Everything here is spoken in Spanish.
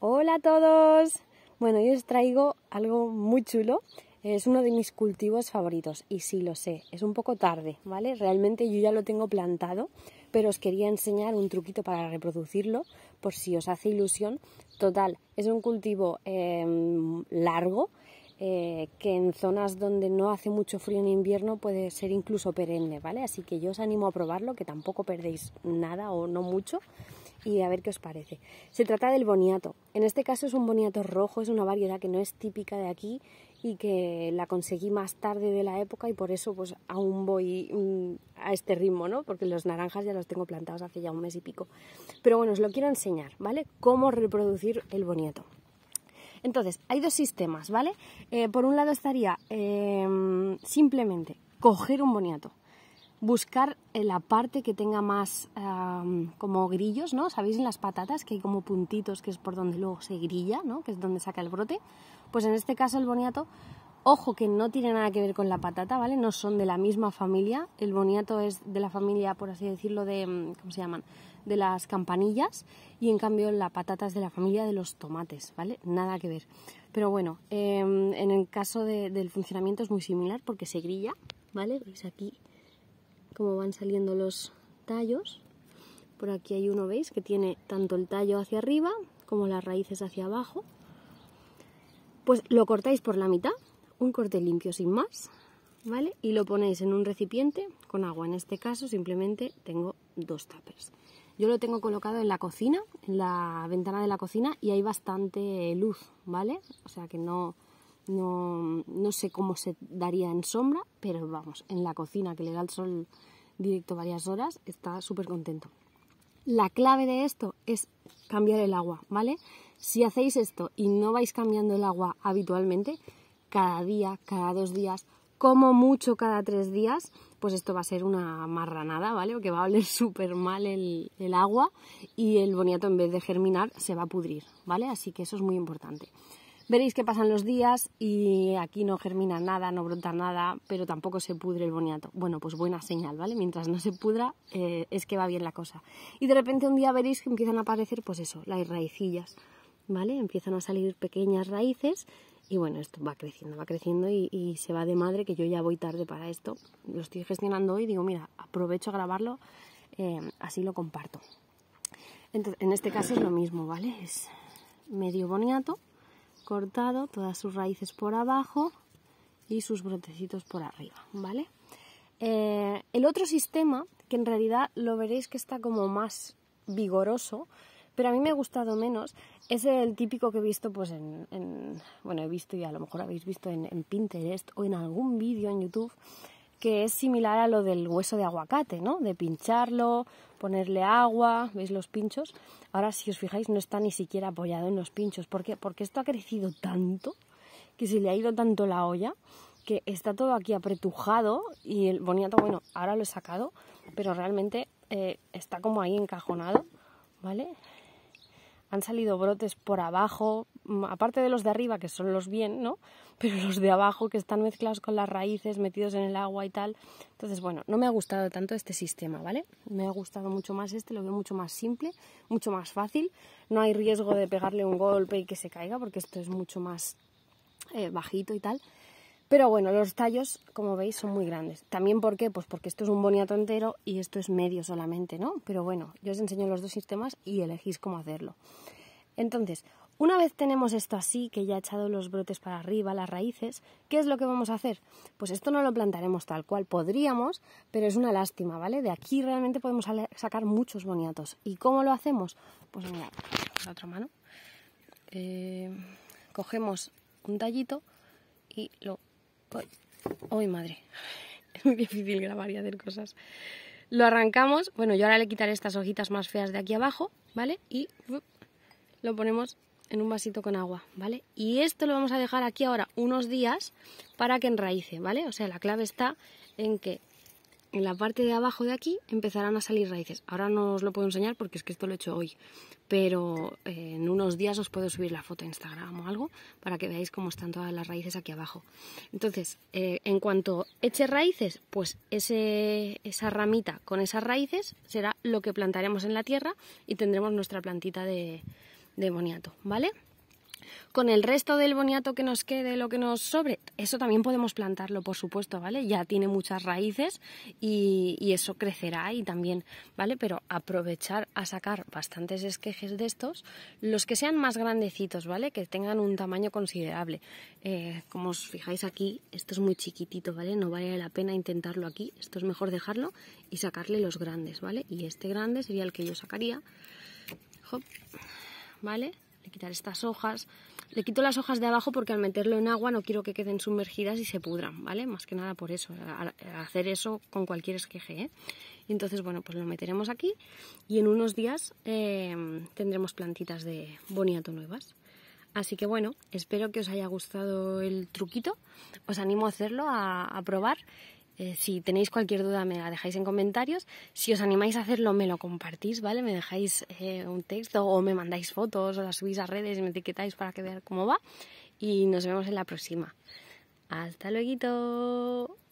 Hola a todos. Bueno, hoy os traigo algo muy chulo. Es uno de mis cultivos favoritos y sí lo sé, es un poco tarde, ¿vale? Realmente yo ya lo tengo plantado, pero os quería enseñar un truquito para reproducirlo por si os hace ilusión. Total, es un cultivo em, largo eh, que en zonas donde no hace mucho frío en invierno puede ser incluso perenne, ¿vale? Así que yo os animo a probarlo, que tampoco perdéis nada o no mucho y a ver qué os parece. Se trata del boniato. En este caso es un boniato rojo, es una variedad que no es típica de aquí y que la conseguí más tarde de la época y por eso pues aún voy mm, a este ritmo, ¿no? Porque los naranjas ya los tengo plantados hace ya un mes y pico. Pero bueno, os lo quiero enseñar, ¿vale? Cómo reproducir el boniato. Entonces, hay dos sistemas, ¿vale? Eh, por un lado estaría em, simplemente coger un boniato, buscar eh, la parte que tenga más como grillos, ¿no? ¿Sabéis en las patatas que hay como puntitos que es por donde luego se grilla, ¿no? Que es donde saca el brote. Pues en este caso el boniato, ojo que no tiene nada que ver con la patata, ¿vale? No son de la misma familia. El boniato es de la familia, por así decirlo, de, mm, ¿cómo se llaman? De las campanillas y en cambio la patata es de la familia de los tomates, ¿vale? Nada que ver. Pero bueno, em, en el caso del funcionamiento es muy similar porque se grilla, ¿vale? Veis aquí cómo van saliendo los tallos. Por aquí hay uno, veis, que tiene tanto el tallo hacia arriba como las raíces hacia abajo. Pues lo cortáis por la mitad, un corte limpio sin más, ¿vale? Y lo ponéis en un recipiente con agua. En este caso simplemente tengo dos tapers. Yo lo tengo colocado en la cocina, en la ventana de la cocina y hay bastante luz, ¿vale? O sea que no, no, sé cómo se daría en sombra, pero vamos, en la cocina que le da el sol directo varias horas, está súper contento. La clave de esto es cambiar el agua, ¿vale? Si hacéis esto y no vais cambiando el agua habitualmente, cada día, cada dos días, como mucho cada tres días, pues esto va a ser una marranada, ¿vale? O que va a oler súper mal el, agua y el boniato en vez de germinar se va a pudrir, ¿vale? Así que eso es muy importante. Veréis que pasan los días y aquí no germina nada, no brota nada, pero tampoco se pudre el boniato. Bueno, pues buena señal, ¿vale? Mientras no se pudra eh, es que va bien la cosa. Y de repente un día veréis que empiezan a aparecer, pues eso, las raicillas, ¿vale? Empiezan a salir pequeñas raíces y bueno, esto va creciendo, va creciendo y, se va de madre, que yo ya voy tarde para esto. Lo estoy gestionando hoy, digo, mira, aprovecho a grabarlo, eh, así lo comparto. Entonces, en este caso es lo mismo, ¿vale? Es medio boniato cortado todas sus raíces por abajo y sus brotecitos por arriba, ¿vale? Eh, el otro sistema, que en realidad lo veréis que está como más vigoroso, pero a mí me ha gustado menos, es el típico que he visto, pues en, bueno, he visto y a lo mejor habéis visto en, en Pinterest o en algún vídeo en YouTube, que es similar a lo del hueso de aguacate, ¿no? De pincharlo, ponerle agua, ¿veis los pinchos? Ahora, si os fijáis, no está ni siquiera apoyado en los pinchos. ¿Por qué? Porque esto ha crecido tanto, que se le ha ido tanto la olla, que está todo aquí apretujado y el boniato, bueno, ahora lo he sacado, pero realmente eh, está como ahí encajonado, ¿vale? Han salido brotes por abajo, aparte de los de arriba, que son los bien, ¿no? Pero los de abajo que están mezclados con las raíces, metidos en el agua y tal. Entonces, bueno, no me ha gustado tanto este sistema, ¿vale? Me ha gustado mucho más este, lo veo mucho más simple, mucho más fácil. No hay riesgo de pegarle un golpe y que se caiga, porque esto es mucho más eh, bajito y tal. Pero bueno, los tallos, como veis, son muy grandes. ¿También por qué? Pues porque esto es un boniato entero y esto es medio solamente, ¿no? Pero bueno, yo os enseño los dos sistemas y elegís cómo hacerlo. Entonces, una vez tenemos esto así, que ya ha echado los brotes para arriba, las raíces, ¿qué es lo que vamos a hacer? Pues esto no lo plantaremos tal cual, podríamos, pero es una lástima, ¿vale? De aquí realmente podemos sacar muchos boniatos. ¿Y cómo lo hacemos? Pues mira, con la otra mano. Eh, cogemos un tallito y lo... ¡Ay, ¡Ay madre! Es muy difícil grabar y hacer cosas. Lo arrancamos, bueno, yo ahora le quitaré estas hojitas más feas de aquí abajo, ¿vale? Y lo ponemos en un vasito con agua, ¿vale? Y esto lo vamos a dejar aquí ahora unos días para que enraíce, ¿vale? O sea, la clave está en que en la parte de abajo de aquí empezarán a salir raíces. Ahora no os lo puedo enseñar porque es que esto lo he hecho hoy, pero eh, en unos días os puedo subir la foto a Instagram o algo para que veáis cómo están todas las raíces aquí abajo. Entonces, eh, en cuanto eche raíces, pues ese, esa ramita con esas raíces será lo que plantaremos en la tierra y tendremos nuestra plantita de, de boniato, ¿vale? Con el resto del boniato que nos quede, lo que nos sobre, eso también podemos plantarlo, por supuesto, ¿vale? Ya tiene muchas raíces y, eso crecerá y también, ¿vale? Pero aprovechar a sacar bastantes esquejes de estos, los que sean más grandecitos, ¿vale? Que tengan un tamaño considerable. Eh, como os fijáis aquí, esto es muy chiquitito, ¿vale? No vale la pena intentarlo aquí, esto es mejor dejarlo y sacarle los grandes, ¿vale? Y este grande sería el que yo sacaría. Hop ¿vale? Le quitaré estas hojas. Le quito las hojas de abajo porque al meterlo en agua no quiero que queden sumergidas y se pudran, ¿vale? Más que nada por eso, hacer eso con cualquier esqueje, ¿eh? entonces, bueno, pues lo meteremos aquí y en unos días em, tendremos plantitas de boniato nuevas. Así que bueno, espero que os haya gustado el truquito. Os animo a hacerlo, a probar eh, si tenéis cualquier duda me la dejáis en comentarios. Si os animáis a hacerlo me lo compartís, ¿vale? Me dejáis eh, un texto o me mandáis fotos o las subís a redes y me etiquetáis para que vea cómo va. Y nos vemos en la próxima. Hasta luego.